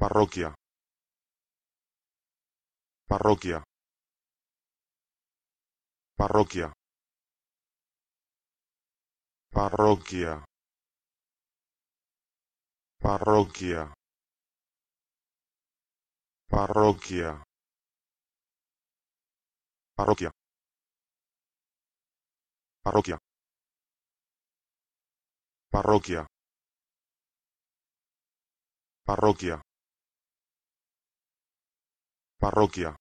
Parroquia. Parroquia. Parroquia. Parroquia. Parroquia. Parroquia. Parroquia. Parroquia. Parroquia. Parroquia. Parroquia